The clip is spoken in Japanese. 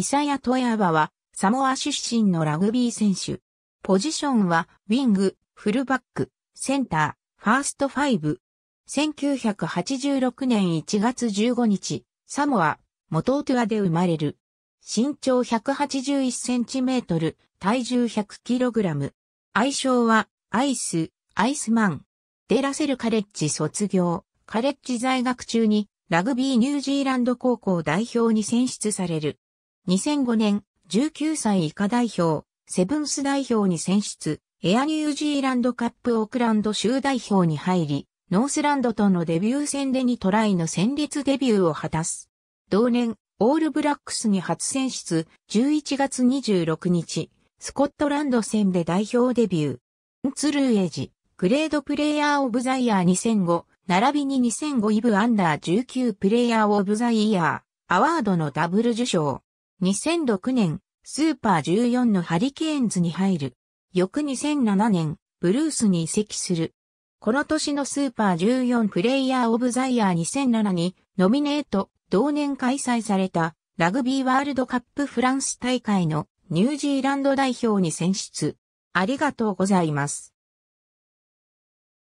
イサヤ・トエアバは、サモア出身のラグビー選手。ポジションは、ウィング、フルバック、センター、ファーストファイブ。1986年1月15日、サモア、モトートゥアで生まれる。身長181センチメートル、体重100キログラム。愛称は、アイス、アイスマン。デラセルカレッジ卒業。カレッジ在学中に、ラグビーニュージーランド高校代表に選出される。2005年、19歳以下代表、セブンス代表に選出、エアニュージーランドカップオークランド州代表に入り、ノースランドとのデビュー戦で2トライの戦列デビューを果たす。同年、オールブラックスに初選出、11月26日、スコットランド戦で代表デビュー。ツルーエジ、グレードプレイヤーオブザイヤー2005、並びに2005イブアンダー19プレイヤーオブザイヤー、アワードのダブル受賞。2006年、スーパー14のハリケーンズに入る。翌2007年、ブルースに移籍する。この年のスーパー14プレイヤーオブザイヤー2007にノミネート、同年開催されたラグビーワールドカップフランス大会のニュージーランド代表に選出。ありがとうございます。